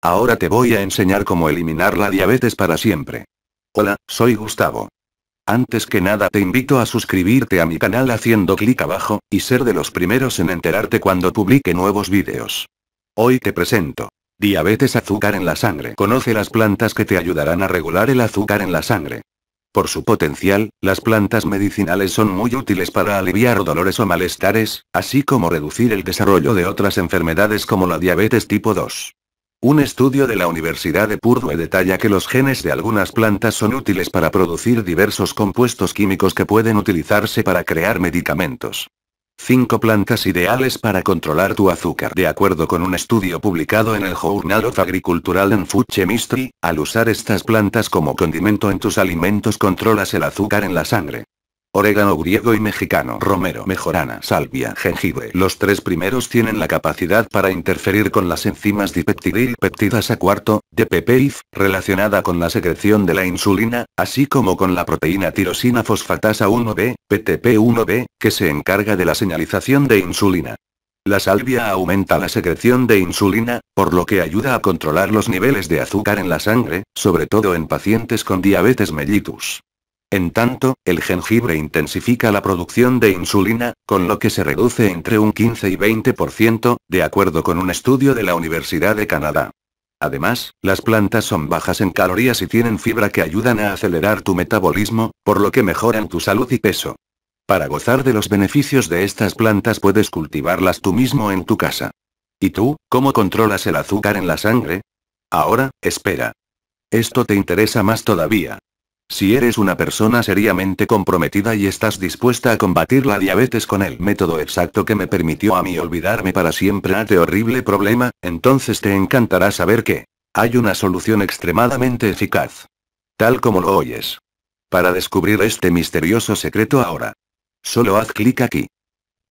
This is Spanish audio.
Ahora te voy a enseñar cómo eliminar la diabetes para siempre. Hola, soy Gustavo. Antes que nada te invito a suscribirte a mi canal haciendo clic abajo, y ser de los primeros en enterarte cuando publique nuevos vídeos. Hoy te presento. Diabetes azúcar en la sangre. Conoce las plantas que te ayudarán a regular el azúcar en la sangre. Por su potencial, las plantas medicinales son muy útiles para aliviar dolores o malestares, así como reducir el desarrollo de otras enfermedades como la diabetes tipo 2. Un estudio de la Universidad de Purdue detalla que los genes de algunas plantas son útiles para producir diversos compuestos químicos que pueden utilizarse para crear medicamentos. 5 plantas ideales para controlar tu azúcar. De acuerdo con un estudio publicado en el Journal of Agricultural and Food Chemistry, al usar estas plantas como condimento en tus alimentos controlas el azúcar en la sangre. Orégano griego y mexicano, romero, mejorana, salvia, jengibre. Los tres primeros tienen la capacidad para interferir con las enzimas dipeptidil peptidasa cuarto, DPPIF, relacionada con la secreción de la insulina, así como con la proteína tirosina fosfatasa 1B, PTP1B, que se encarga de la señalización de insulina. La salvia aumenta la secreción de insulina, por lo que ayuda a controlar los niveles de azúcar en la sangre, sobre todo en pacientes con diabetes mellitus. En tanto, el jengibre intensifica la producción de insulina, con lo que se reduce entre un 15 y 20%, de acuerdo con un estudio de la Universidad de Canadá. Además, las plantas son bajas en calorías y tienen fibra que ayudan a acelerar tu metabolismo, por lo que mejoran tu salud y peso. Para gozar de los beneficios de estas plantas puedes cultivarlas tú mismo en tu casa. ¿Y tú, cómo controlas el azúcar en la sangre? Ahora, espera. Esto te interesa más todavía. Si eres una persona seriamente comprometida y estás dispuesta a combatir la diabetes con el método exacto que me permitió a mí olvidarme para siempre a este horrible problema, entonces te encantará saber que hay una solución extremadamente eficaz. Tal como lo oyes. Para descubrir este misterioso secreto ahora. Solo haz clic aquí.